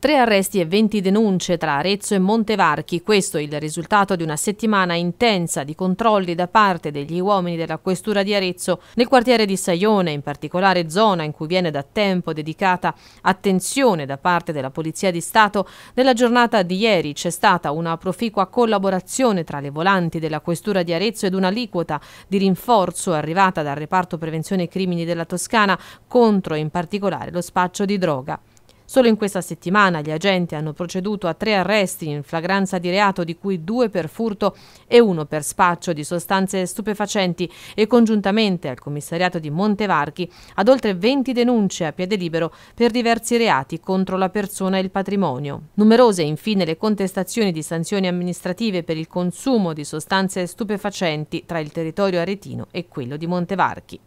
Tre arresti e 20 denunce tra Arezzo e Montevarchi, questo è il risultato di una settimana intensa di controlli da parte degli uomini della questura di Arezzo nel quartiere di Saione, in particolare zona in cui viene da tempo dedicata attenzione da parte della Polizia di Stato. Nella giornata di ieri c'è stata una proficua collaborazione tra le volanti della questura di Arezzo ed un'aliquota di rinforzo arrivata dal reparto prevenzione crimini della Toscana contro in particolare lo spaccio di droga. Solo in questa settimana gli agenti hanno proceduto a tre arresti in flagranza di reato, di cui due per furto e uno per spaccio di sostanze stupefacenti e congiuntamente al commissariato di Montevarchi ad oltre 20 denunce a piede libero per diversi reati contro la persona e il patrimonio. Numerose infine le contestazioni di sanzioni amministrative per il consumo di sostanze stupefacenti tra il territorio aretino e quello di Montevarchi.